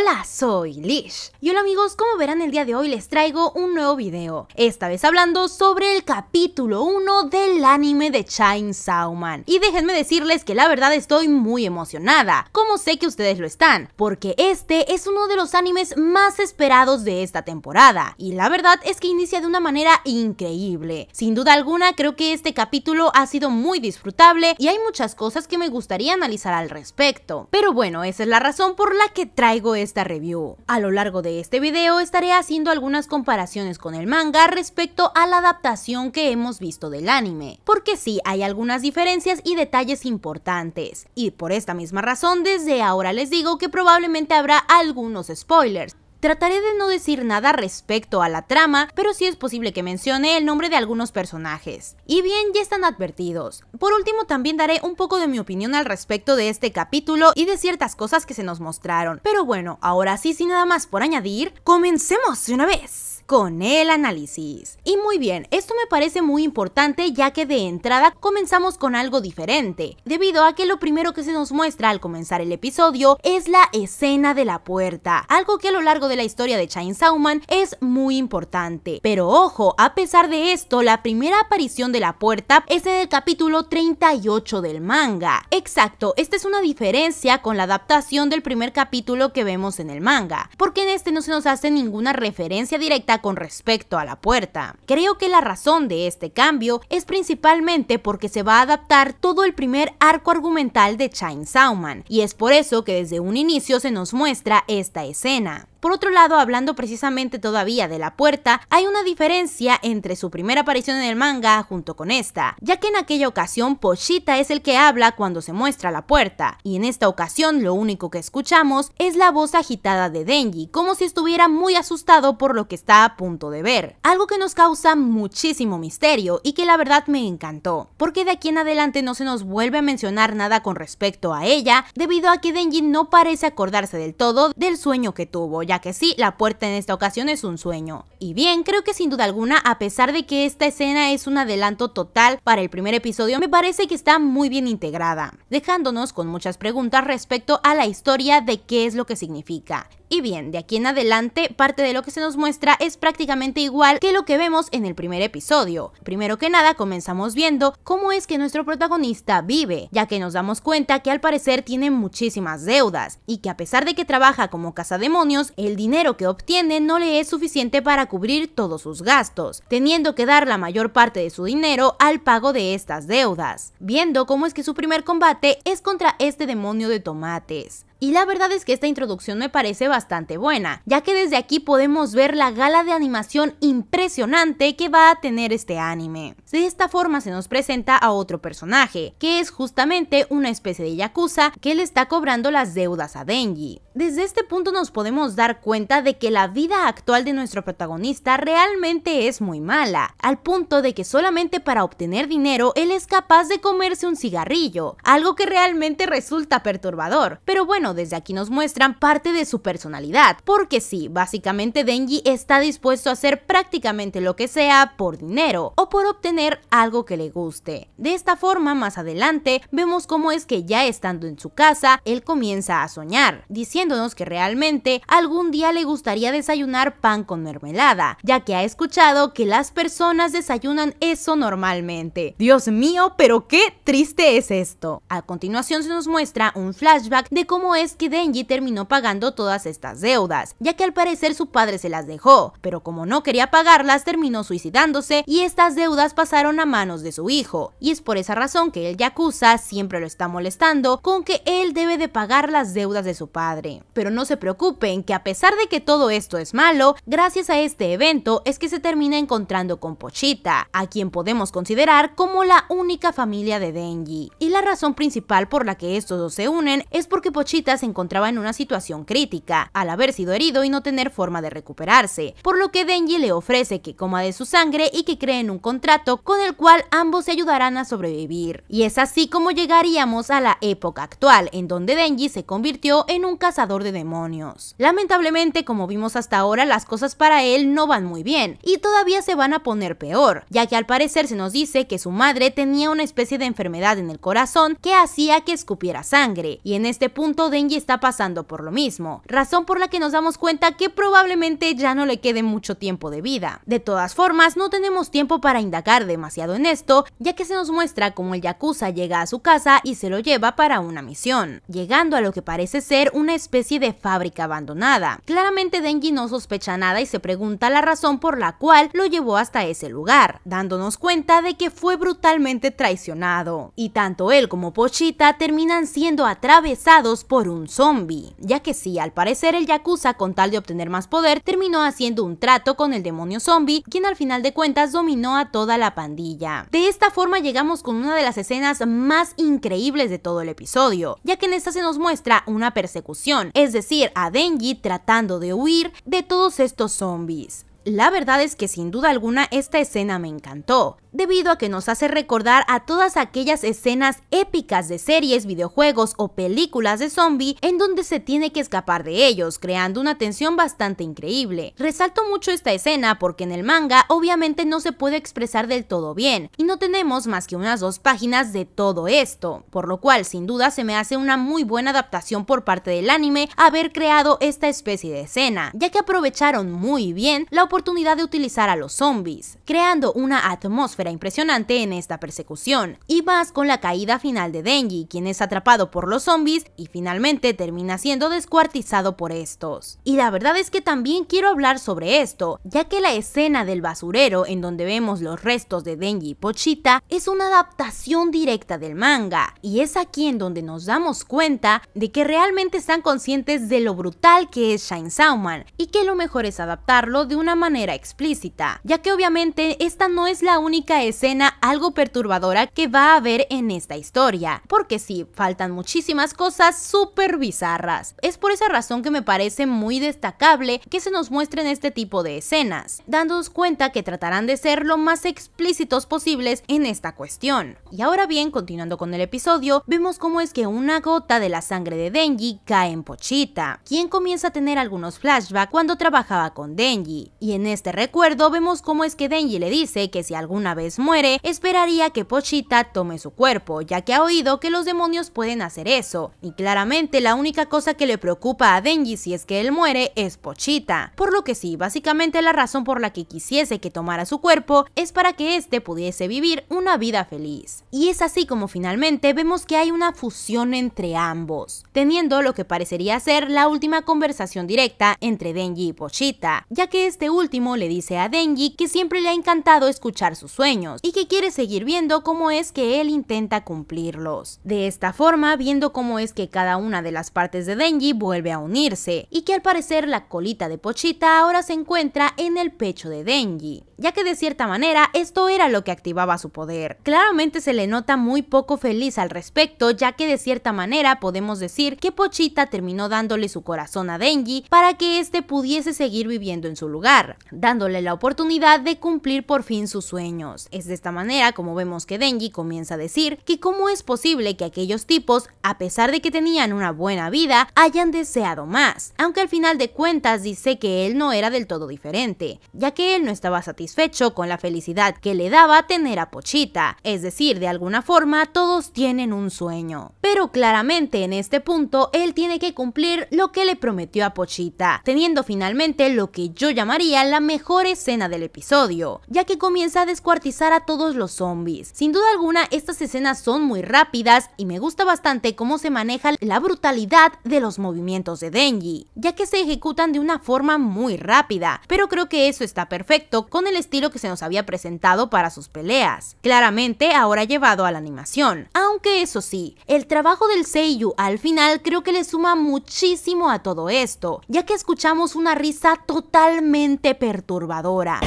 Hola, soy Lish. Y hola amigos, como verán el día de hoy les traigo un nuevo video, esta vez hablando sobre el capítulo 1 del anime de Chainsaw Man. Y déjenme decirles que la verdad estoy muy emocionada, como sé que ustedes lo están, porque este es uno de los animes más esperados de esta temporada. Y la verdad es que inicia de una manera increíble. Sin duda alguna, creo que este capítulo ha sido muy disfrutable y hay muchas cosas que me gustaría analizar al respecto. Pero bueno, esa es la razón por la que traigo este esta review. A lo largo de este video estaré haciendo algunas comparaciones con el manga respecto a la adaptación que hemos visto del anime, porque sí hay algunas diferencias y detalles importantes, y por esta misma razón desde ahora les digo que probablemente habrá algunos spoilers, Trataré de no decir nada respecto a la trama, pero sí es posible que mencione el nombre de algunos personajes. Y bien, ya están advertidos. Por último, también daré un poco de mi opinión al respecto de este capítulo y de ciertas cosas que se nos mostraron. Pero bueno, ahora sí, sin nada más por añadir, comencemos de una vez con el análisis. Y muy bien, esto me parece muy importante ya que de entrada comenzamos con algo diferente, debido a que lo primero que se nos muestra al comenzar el episodio es la escena de la puerta, algo que a lo largo de la historia de Chainsaw Man es muy importante. Pero ojo, a pesar de esto, la primera aparición de la puerta es en el capítulo 38 del manga. Exacto, esta es una diferencia con la adaptación del primer capítulo que vemos en el manga, porque en este no se nos hace ninguna referencia directa con respecto a la puerta. Creo que la razón de este cambio es principalmente porque se va a adaptar todo el primer arco argumental de Chain Sauman, y es por eso que desde un inicio se nos muestra esta escena. Por otro lado, hablando precisamente todavía de la puerta, hay una diferencia entre su primera aparición en el manga junto con esta, ya que en aquella ocasión Poshita es el que habla cuando se muestra la puerta, y en esta ocasión lo único que escuchamos es la voz agitada de Denji, como si estuviera muy asustado por lo que está a punto de ver, algo que nos causa muchísimo misterio y que la verdad me encantó, porque de aquí en adelante no se nos vuelve a mencionar nada con respecto a ella, debido a que Denji no parece acordarse del todo del sueño que tuvo, ya que sí, la puerta en esta ocasión es un sueño. Y bien, creo que sin duda alguna, a pesar de que esta escena es un adelanto total para el primer episodio, me parece que está muy bien integrada, dejándonos con muchas preguntas respecto a la historia de qué es lo que significa, y bien, de aquí en adelante, parte de lo que se nos muestra es prácticamente igual que lo que vemos en el primer episodio. Primero que nada, comenzamos viendo cómo es que nuestro protagonista vive, ya que nos damos cuenta que al parecer tiene muchísimas deudas y que a pesar de que trabaja como cazademonios, el dinero que obtiene no le es suficiente para cubrir todos sus gastos, teniendo que dar la mayor parte de su dinero al pago de estas deudas, viendo cómo es que su primer combate es contra este demonio de tomates. Y la verdad es que esta introducción me parece bastante buena, ya que desde aquí podemos ver la gala de animación impresionante que va a tener este anime. De esta forma se nos presenta a otro personaje, que es justamente una especie de yakuza que le está cobrando las deudas a Denji. Desde este punto nos podemos dar cuenta de que la vida actual de nuestro protagonista realmente es muy mala, al punto de que solamente para obtener dinero él es capaz de comerse un cigarrillo, algo que realmente resulta perturbador. Pero bueno, desde aquí nos muestran parte de su personalidad, porque sí, básicamente Denji está dispuesto a hacer prácticamente lo que sea por dinero o por obtener algo que le guste. De esta forma, más adelante, vemos cómo es que ya estando en su casa, él comienza a soñar, diciéndonos que realmente algún día le gustaría desayunar pan con mermelada, ya que ha escuchado que las personas desayunan eso normalmente. Dios mío, pero qué triste es esto. A continuación se nos muestra un flashback de cómo es que Denji terminó pagando todas estas deudas, ya que al parecer su padre se las dejó, pero como no quería pagarlas terminó suicidándose y estas deudas pasaron a manos de su hijo, y es por esa razón que el Yakuza siempre lo está molestando con que él debe de pagar las deudas de su padre. Pero no se preocupen que a pesar de que todo esto es malo, gracias a este evento es que se termina encontrando con Pochita, a quien podemos considerar como la única familia de Denji. Y la razón principal por la que estos dos se unen es porque Pochita se encontraba en una situación crítica, al haber sido herido y no tener forma de recuperarse, por lo que Denji le ofrece que coma de su sangre y que creen un contrato con el cual ambos se ayudarán a sobrevivir. Y es así como llegaríamos a la época actual, en donde Denji se convirtió en un cazador de demonios. Lamentablemente, como vimos hasta ahora, las cosas para él no van muy bien, y todavía se van a poner peor, ya que al parecer se nos dice que su madre tenía una especie de enfermedad en el corazón que hacía que escupiera sangre, y en este punto Denji está pasando por lo mismo, razón por la que nos damos cuenta que probablemente ya no le quede mucho tiempo de vida. De todas formas, no tenemos tiempo para indagar demasiado en esto, ya que se nos muestra cómo el Yakuza llega a su casa y se lo lleva para una misión, llegando a lo que parece ser una especie de fábrica abandonada. Claramente Denji no sospecha nada y se pregunta la razón por la cual lo llevó hasta ese lugar, dándonos cuenta de que fue brutalmente traicionado. Y tanto él como Pochita terminan siendo atravesados por un zombie, ya que sí, al parecer el Yakuza con tal de obtener más poder terminó haciendo un trato con el demonio zombie, quien al final de cuentas dominó a toda la pandilla. De esta forma llegamos con una de las escenas más increíbles de todo el episodio, ya que en esta se nos muestra una persecución, es decir, a Denji tratando de huir de todos estos zombies. La verdad es que sin duda alguna esta escena me encantó, debido a que nos hace recordar a todas aquellas escenas épicas de series, videojuegos o películas de zombie en donde se tiene que escapar de ellos, creando una tensión bastante increíble. Resalto mucho esta escena porque en el manga obviamente no se puede expresar del todo bien y no tenemos más que unas dos páginas de todo esto, por lo cual sin duda se me hace una muy buena adaptación por parte del anime haber creado esta especie de escena, ya que aprovecharon muy bien la oportunidad de utilizar a los zombies, creando una atmósfera impresionante en esta persecución, y más con la caída final de Denji, quien es atrapado por los zombies y finalmente termina siendo descuartizado por estos. Y la verdad es que también quiero hablar sobre esto, ya que la escena del basurero en donde vemos los restos de Denji y Pochita es una adaptación directa del manga, y es aquí en donde nos damos cuenta de que realmente están conscientes de lo brutal que es Shine Sauman y que lo mejor es adaptarlo de una manera explícita, ya que obviamente esta no es la única escena algo perturbadora que va a haber en esta historia, porque sí, faltan muchísimas cosas súper bizarras. Es por esa razón que me parece muy destacable que se nos muestren este tipo de escenas, dándonos cuenta que tratarán de ser lo más explícitos posibles en esta cuestión. Y ahora bien, continuando con el episodio, vemos cómo es que una gota de la sangre de Denji cae en Pochita, quien comienza a tener algunos flashbacks cuando trabajaba con Denji, y y en este recuerdo vemos cómo es que Denji le dice que si alguna vez muere, esperaría que Pochita tome su cuerpo, ya que ha oído que los demonios pueden hacer eso. Y claramente la única cosa que le preocupa a Denji si es que él muere es Pochita. Por lo que sí, básicamente la razón por la que quisiese que tomara su cuerpo es para que éste pudiese vivir una vida feliz. Y es así como finalmente vemos que hay una fusión entre ambos, teniendo lo que parecería ser la última conversación directa entre Denji y Pochita, ya que este último último le dice a Denji que siempre le ha encantado escuchar sus sueños y que quiere seguir viendo cómo es que él intenta cumplirlos. De esta forma, viendo cómo es que cada una de las partes de Denji vuelve a unirse y que al parecer la colita de Pochita ahora se encuentra en el pecho de Denji, ya que de cierta manera esto era lo que activaba su poder. Claramente se le nota muy poco feliz al respecto, ya que de cierta manera podemos decir que Pochita terminó dándole su corazón a Denji para que éste pudiese seguir viviendo en su lugar dándole la oportunidad de cumplir por fin sus sueños. Es de esta manera como vemos que Denji comienza a decir que cómo es posible que aquellos tipos, a pesar de que tenían una buena vida, hayan deseado más, aunque al final de cuentas dice que él no era del todo diferente, ya que él no estaba satisfecho con la felicidad que le daba tener a Pochita, es decir, de alguna forma todos tienen un sueño. Pero claramente en este punto él tiene que cumplir lo que le prometió a Pochita, teniendo finalmente lo que yo llamaría la mejor escena del episodio, ya que comienza a descuartizar a todos los zombies. Sin duda alguna, estas escenas son muy rápidas y me gusta bastante cómo se maneja la brutalidad de los movimientos de Denji, ya que se ejecutan de una forma muy rápida, pero creo que eso está perfecto con el estilo que se nos había presentado para sus peleas, claramente ahora llevado a la animación. Aunque eso sí, el trabajo del Seiyu al final creo que le suma muchísimo a todo esto, ya que escuchamos una risa totalmente perturbadora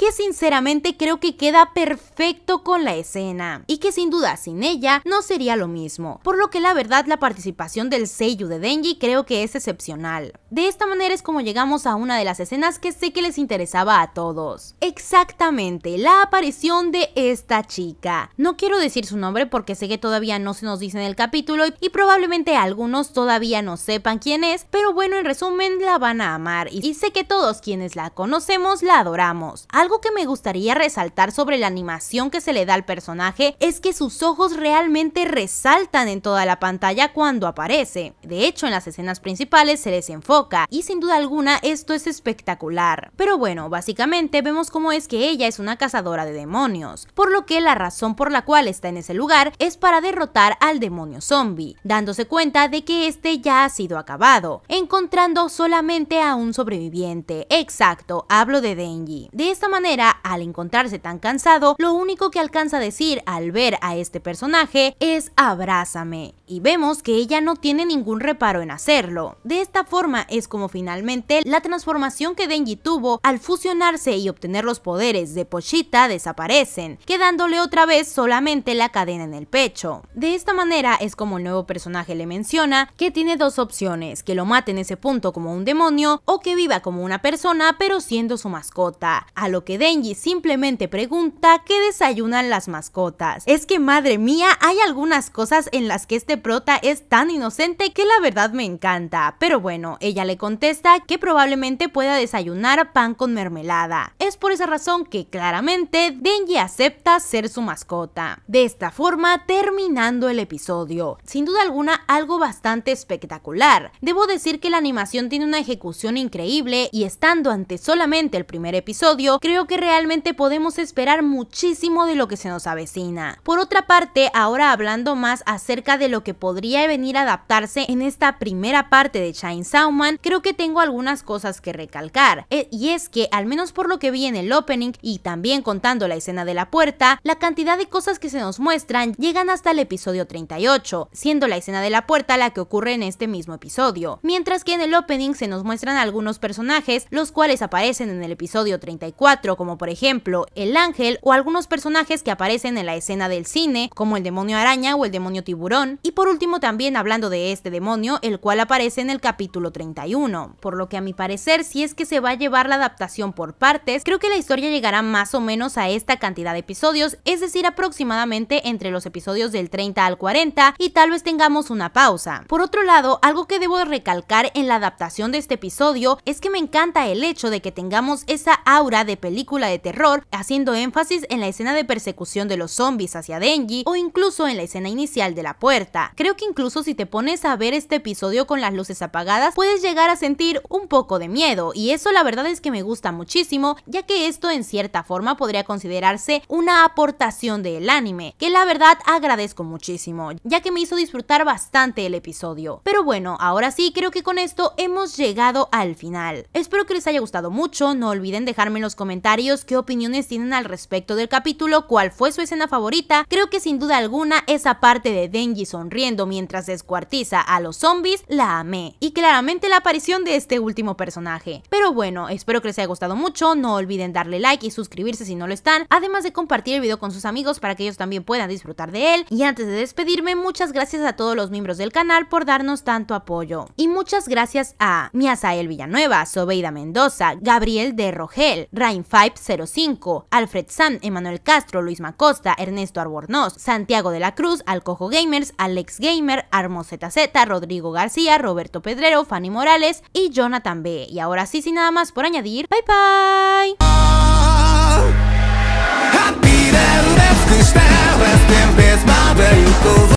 que sinceramente creo que queda perfecto con la escena y que sin duda sin ella no sería lo mismo, por lo que la verdad la participación del Seiyu de Denji creo que es excepcional. De esta manera es como llegamos a una de las escenas que sé que les interesaba a todos. Exactamente, la aparición de esta chica. No quiero decir su nombre porque sé que todavía no se nos dice en el capítulo y, probablemente algunos todavía no sepan quién es, pero bueno, en resumen la van a amar y, sé que todos quienes la conocemos la adoramos. Algo que me gustaría resaltar sobre la animación que se le da al personaje es que sus ojos realmente resaltan en toda la pantalla cuando aparece. De hecho, en las escenas principales se les enfoca y sin duda alguna esto es espectacular. Pero bueno, básicamente vemos cómo es que ella es una cazadora de demonios, por lo que la razón por la cual está en ese lugar es para derrotar al demonio zombie, dándose cuenta de que este ya ha sido acabado, encontrando solamente a un sobreviviente. Exacto, hablo de Denji. De esta manera manera, al encontrarse tan cansado, lo único que alcanza a decir al ver a este personaje es abrázame. Y vemos que ella no tiene ningún reparo en hacerlo. De esta forma es como finalmente la transformación que Denji tuvo al fusionarse y obtener los poderes de Pochita desaparecen, quedándole otra vez solamente la cadena en el pecho. De esta manera es como el nuevo personaje le menciona que tiene dos opciones, que lo mate en ese punto como un demonio o que viva como una persona pero siendo su mascota, a lo que Denji simplemente pregunta qué desayunan las mascotas. Es que madre mía, hay algunas cosas en las que este prota es tan inocente que la verdad me encanta. Pero bueno, ella le contesta que probablemente pueda desayunar pan con mermelada. Es por esa razón que claramente Denji acepta ser su mascota. De esta forma, terminando el episodio. Sin duda alguna, algo bastante espectacular. Debo decir que la animación tiene una ejecución increíble y estando ante solamente el primer episodio, creo que realmente podemos esperar muchísimo de lo que se nos avecina. Por otra parte, ahora hablando más acerca de lo que podría venir a adaptarse en esta primera parte de Shine Man, creo que tengo algunas cosas que recalcar. E, y es que, al menos por lo que vi en el opening y también contando la escena de la puerta, la cantidad de cosas que se nos muestran llegan hasta el episodio 38, siendo la escena de la puerta la que ocurre en este mismo episodio. Mientras que en el opening se nos muestran algunos personajes, los cuales aparecen en el episodio 34 como por ejemplo el ángel o algunos personajes que aparecen en la escena del cine, como el demonio araña o el demonio tiburón, y por último también hablando de este demonio, el cual aparece en el capítulo 31, por lo que a mi parecer si es que se va a llevar la adaptación por partes, creo que la historia llegará más o menos a esta cantidad de episodios, es decir, aproximadamente entre los episodios del 30 al 40 y tal vez tengamos una pausa. Por otro lado, algo que debo recalcar en la adaptación de este episodio es que me encanta el hecho de que tengamos esa aura de película de terror, haciendo énfasis en la escena de persecución de los zombies hacia Denji o incluso en la escena inicial de la puerta. Creo que incluso si te pones a ver este episodio con las luces apagadas, puedes llegar a sentir un poco de miedo y eso la verdad es que me gusta muchísimo, ya que esto en cierta forma podría considerarse una aportación del anime, que la verdad agradezco muchísimo, ya que me hizo disfrutar bastante el episodio. Pero bueno, ahora sí creo que con esto hemos llegado al final. Espero que les haya gustado mucho, no olviden dejarme en los comentarios comentarios qué opiniones tienen al respecto del capítulo, cuál fue su escena favorita. Creo que sin duda alguna esa parte de Denji sonriendo mientras descuartiza a los zombies la amé. Y claramente la aparición de este último personaje. Pero bueno, espero que les haya gustado mucho. No olviden darle like y suscribirse si no lo están. Además de compartir el video con sus amigos para que ellos también puedan disfrutar de él. Y antes de despedirme, muchas gracias a todos los miembros del canal por darnos tanto apoyo. Y muchas gracias a Miasael Villanueva, Sobeida Mendoza, Gabriel de Rogel, Rain 505, Alfred San, Emanuel Castro, Luis Macosta, Ernesto Arbornoz, Santiago de la Cruz, Alcojo Gamers, Alex Gamer, Armo ZZ, Rodrigo García, Roberto Pedrero, Fanny Morales y Jonathan B. Y ahora sí, sin nada más por añadir, bye bye.